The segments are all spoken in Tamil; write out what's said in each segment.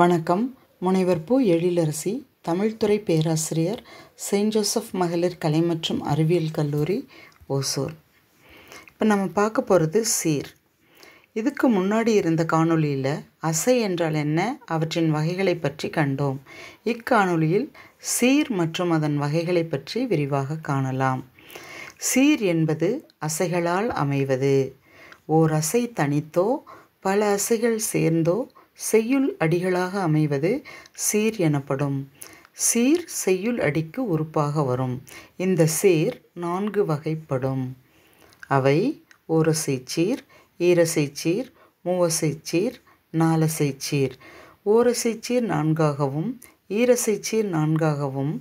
வணக்கம் முனைவர் பூ எழிலரசி தமிழ்துறை பேராசிரியர் செயின்ட் ஜோசப் மகளிர் கலை மற்றும் அறிவியல் கல்லூரி ஓசூர் இப்போ நம்ம பார்க்க போகிறது சீர் இதுக்கு முன்னாடி இருந்த காணொளியில் அசை என்றால் என்ன அவற்றின் வகைகளை பற்றி கண்டோம் இக்காணொலியில் சீர் மற்றும் அதன் வகைகளை பற்றி விரிவாக காணலாம் சீர் என்பது அசைகளால் அமைவது ஓர் அசை தனித்தோ பல அசைகள் சேர்ந்தோ செய்யுள் அடிகளாக அமைவது சீர் எனப்படும் சீர் செய்யுள் அடிக்கு உறுப்பாக வரும் இந்த சீர் நான்கு வகைப்படும் அவை ஓரசைச்சீர் ஈரசைச்சீர் மூவசைச்சீர் நாலசைச்சீர் ஓரசைச்சீர் நான்காகவும் ஈரசைச்சீர் நான்காகவும்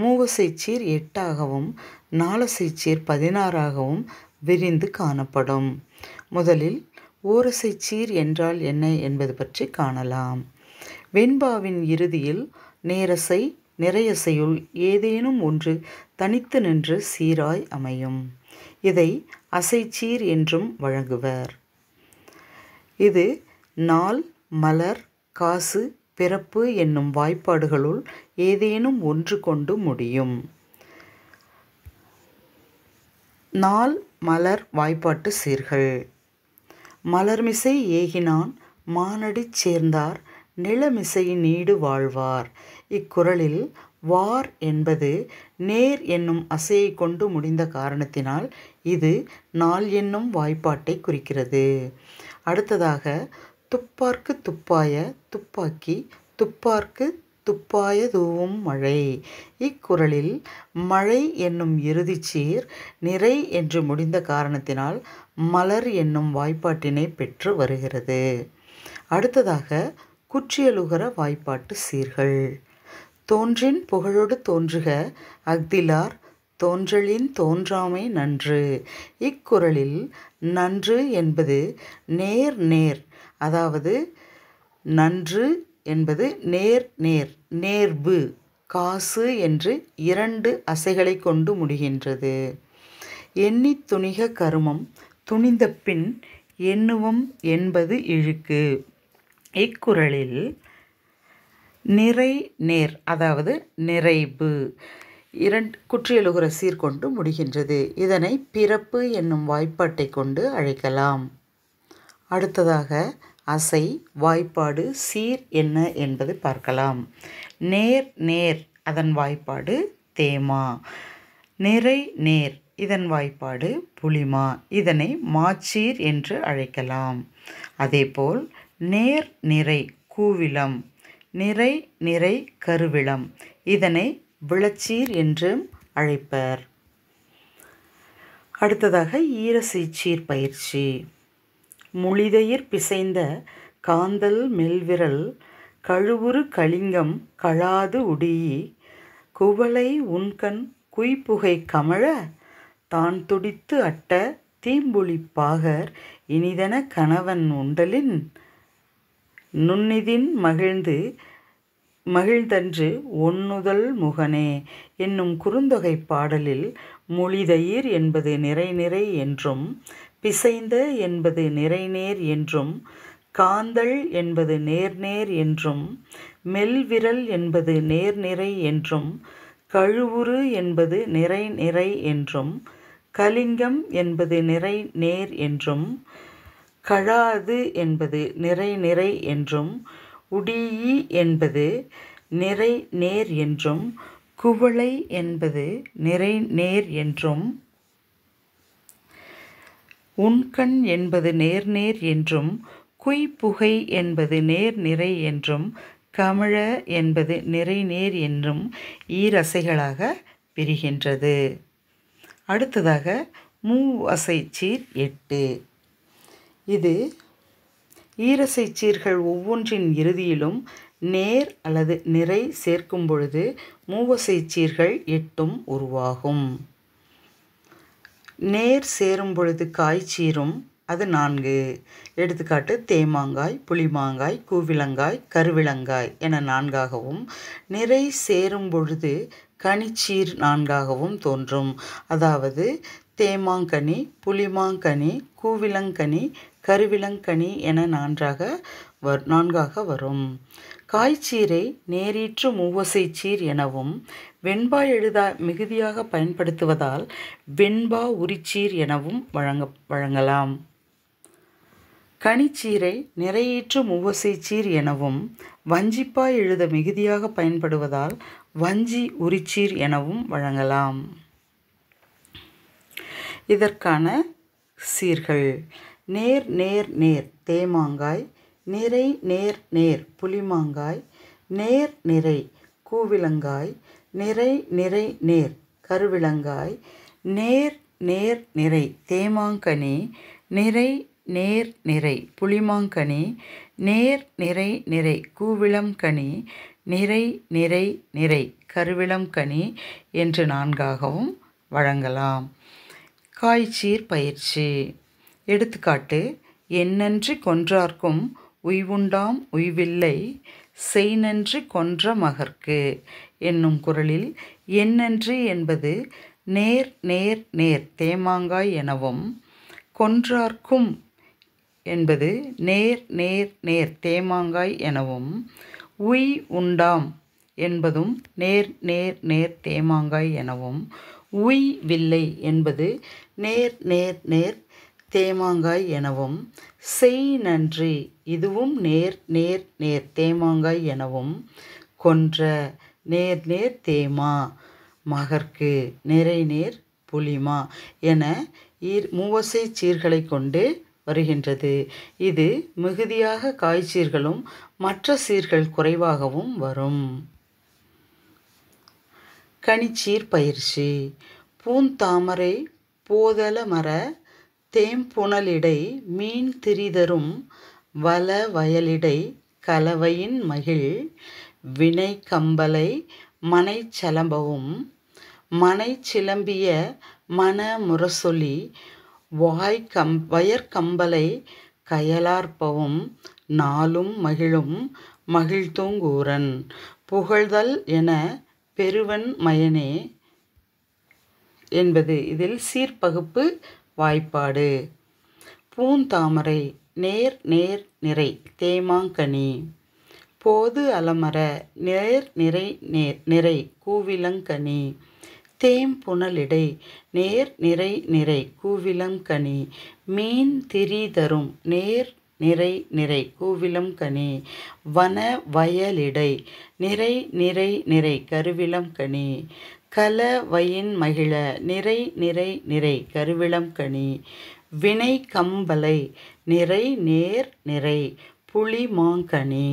மூவசைச்சீர் எட்டாகவும் நாலசைச்சீர் பதினாறாகவும் விரிந்து காணப்படும் முதலில் ஓரசை சீர் என்றால் என்ன என்பது பற்றி காணலாம் வெண்பாவின் இறுதியில் நேரசை நிறையசையுள் ஏதேனும் ஒன்று தனித்து நின்று சீராய் அமையும் இதை அசைச்சீர் என்றும் வழங்குவர் இது நாள் மலர் காசு பிறப்பு என்னும் வாய்ப்பாடுகளுள் ஏதேனும் ஒன்று கொண்டு முடியும் நாள் மலர் வாய்ப்பாட்டு சீர்கள் மலர்மிசை ஏகினான் மானடிச் சேர்ந்தார் நீடு வாழ்வார் இக்குறளில் வார் என்பது நேர் என்னும் அசையை கொண்டு முடிந்த காரணத்தினால் இது நாள் என்னும் வாய்ப்பாட்டை குறிக்கிறது அடுத்ததாக துப்பார்க்கு துப்பாய துப்பாக்கி துப்பார்க்கு துப்பாய தூவும் மழை இக்குறளில் மழை என்னும் இறுதிச்சீர் நிறை என்று முடிந்த காரணத்தினால் மலர் என்னும் வாய்ப்பாட்டினை பெற்று வருகிறது அடுத்ததாக குற்றியலுகர வாய்ப்பாட்டு சீர்கள் தோன்றின் புகழோடு தோன்றுக அக்திலார் தோன்றலின் தோன்றாமை நன்று இக்குறளில் நன்று என்பது நேர் நேர் அதாவது நன்று என்பது நேர் நேர் நேர்பு காசு என்று இரண்டு அசைகளை கொண்டு முடிகின்றது எண்ணி துணிக கருமம் துணிந்த பின் எண்ணுவம் என்பது இழுக்கு இக்குறளில் நிறை நேர் அதாவது நிறைவு இரண்டு குற்றியலுகிற சீர்கொண்டு முடிகின்றது இதனை பிறப்பு என்னும் வாய்ப்பாட்டை கொண்டு அழைக்கலாம் அடுத்ததாக அசை வாய்ப்பாடு சீர் என்ன என்பது பார்க்கலாம் நேர் நேர் அதன் வாய்ப்பாடு தேமா நிறை நேர் இதன் வாய்ப்பாடு புளிமா இதனை மாச்சீர் என்று அழைக்கலாம் அதேபோல் நேர் நிறை கூவிளம் நிறை நிறை கருவிளம் இதனை விளச்சீர் என்றும் அழைப்பர் அடுத்ததாக ஈரசீச்சீர் பயிற்சி முளிதயிர் பிசைந்த காந்தல் மெல்விரல் கழுவுறு கலிங்கம் கழாது உடியி குவளை உண்கண் குய்புகை கமழ தான் துடித்து அட்ட தீம்புளிப்பாகர் இனிதன கணவன் உண்டலின் நுண்ணிதின் மகிழ்ந்து மகிழ்ந்தன்று ஒன்னுதல் முகனே என்னும் குறுந்தொகை பாடலில் மொழிதயிர் என்பது நிறை நிறை என்றும் பிசைந்த என்பது நிறைநேர் என்றும் காந்தல் என்பது நேர்நேர் என்றும் மெல்விரல் என்பது நேர்நிறை என்றும் கழுவுறு என்பது நிறை நிறை என்றும் கலிங்கம் என்பது நிறை நேர் என்றும் கழாது என்பது நிறை நிறை என்றும் உடியி என்பது நிறை நேர் என்றும் குவளை என்பது நிறை நேர் என்றும் உண்கண் என்பது நேர்நேர் என்றும் குய்புகை என்பது நேர் நிறை என்றும் கமழ என்பது நிறைநேர் என்றும் ஈரசைகளாக பிரிகின்றது அடுத்ததாக மூ அசைச்சீர் சீர் எட்டு இது ஈரசைச்சீர்கள் சீர்கள் ஒவ்வொன்றின் இறுதியிலும் நேர் அல்லது நிறை சேர்க்கும் பொழுது மூவசை சீர்கள் எட்டும் உருவாகும் நேர் சேரும் பொழுது காய்ச்சீரும் அது நான்கு எடுத்துக்காட்டு தேமாங்காய் புளிமாங்காய் கூவிலங்காய் கருவிலங்காய் என நான்காகவும் நிறை சேரும் பொழுது கனிச்சீர் நான்காகவும் தோன்றும் அதாவது தேமாங்கனி புளிமாங்கனி கூவிலங்கனி கருவிலங்கனி என நான்காக வர் நான்காக வரும் காய்ச்சீரை நேரீற்று மூவசை சீர் எனவும் வெண்பா எழுதா மிகுதியாக பயன்படுத்துவதால் வெண்பா உரிச்சீர் எனவும் வழங்க வழங்கலாம் கனிச்சீரை நிறையீற்று முவசைச்சீர் எனவும் வஞ்சிப்பாய் எழுத மிகுதியாக பயன்படுவதால் வஞ்சி உரிச்சீர் எனவும் வழங்கலாம் இதற்கான சீர்கள் நேர் நேர் நேர் தேமாங்காய் நிறை நேர் நேர் புளிமாங்காய் நேர் நிறை கூவிலங்காய் நிறை நிறை நேர் கருவிலங்காய் நேர் நேர் நிறை தேமாங்கனி நிறை நேர் நிறை புளிமாங்கனி நேர் நிறை நிறை கூவிளம் கனி நிறை நிறை நிறை கருவிளம் கனி என்று நான்காகவும் வழங்கலாம் காய்ச்சீர் பயிற்சி எடுத்துக்காட்டு என்னன்றி கொன்றார்க்கும் உய்வுண்டாம் உய்வில்லை செய்நன்றி கொன்ற மகர்க்கு என்னும் குரலில் என்னன்றி என்பது நேர் நேர் நேர் தேமாங்காய் எனவும் கொன்றார்க்கும் என்பது நேர் நேர் நேர் தேமாங்காய் எனவும் உய் உண்டாம் என்பதும் நேர் நேர் நேர் தேமாங்காய் எனவும் உய் வில்லை என்பது நேர் நேர் நேர் தேமாங்காய் எனவும் செய் நன்றி இதுவும் நேர் நேர் நேர் தேமாங்காய் எனவும் கொன்ற நேர் நேர் தேமா மகர்க்கு நிறை நேர் புலிமா என இர் மூவசை சீர்களை கொண்டு வருகின்றது இது மிகுதியாக காய்ச்சீர்களும் மற்ற சீர்கள் குறைவாகவும் வரும் கனிச்சீர் பயிற்சி பூந்தாமரை போதல மர தேம்புணலிடை மீன் திரிதரும் வல வயலிடை கலவையின் மகிழ் வினை கம்பலை மனை சலம்பவும் மனை சிலம்பிய மன முரசொலி வாய்க்கம் வயற்கம்பலை கயலார்பவும் நாளும் மகிழும் மகிழ்தூங்கூரன் புகழ்தல் என பெருவன் மயனே என்பது இதில் சீர்பகுப்பு வாய்ப்பாடு பூந்தாமரை நேர் நேர் நிறை தேமாங்கனி போது அலமர நேர் நிறை நேர் நிறை கூவிலங்கனி தேம் புனலிடை நேர் நிறை நிறை கூவிலங்கனி மீன் திரி தரும் நேர் நிறை நிறை கூவிலம் கனி வன வயலிடை நிறை நிறை நிறை கருவிலம் கனி கலவையின் மகிழ நிறை நிறை நிறை கருவிளம் கனி வினை கம்பலை நிறை நேர் நிறை புளி மாங்கனி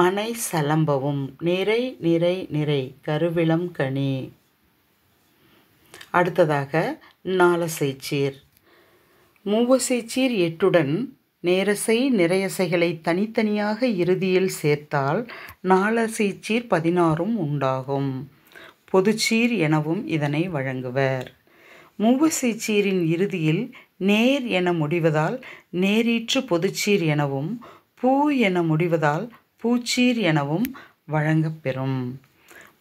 மனை சலம்பவும் நிறை நிறை நிறை கருவிளம் கனி அடுத்ததாக நாலசைச்சீர் மூவசைச்சீர் எட்டுடன் நேரசை நிறையசைகளை தனித்தனியாக இறுதியில் சேர்த்தால் நாலசைச்சீர் பதினாறும் உண்டாகும் பொதுச்சீர் எனவும் இதனை வழங்குவர் மூவசைச்சீரின் இறுதியில் நேர் என முடிவதால் நேரீற்று பொதுச்சீர் எனவும் பூ என முடிவதால் பூச்சீர் எனவும் வழங்கப்பெறும்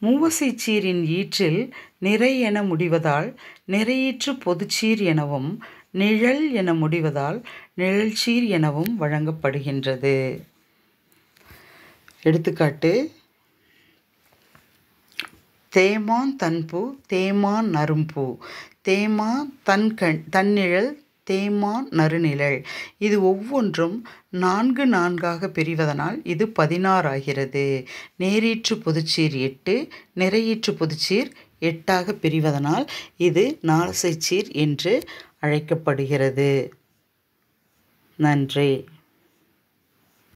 மூவசைச்சீரின் ஈற்றில் நிறை என முடிவதால் நிறையீற்று பொதுச்சீர் எனவும் நிழல் என முடிவதால் நிழல்சீர் எனவும் வழங்கப்படுகின்றது எடுத்துக்காட்டு தேமான் தன்பு தேமான் நரும்பூ தேமா தன் கண் தன்னிழல் தேமான் நறுநிழல் இது ஒவ்வொன்றும் நான்கு நான்காக பிரிவதனால் இது பதினாறாகிறது நேரீற்று பொதுச்சீர் எட்டு நிறையீற்று பொதுச்சீர் எட்டாக பிரிவதனால் இது நாலசை சீர் என்று அழைக்கப்படுகிறது நன்றி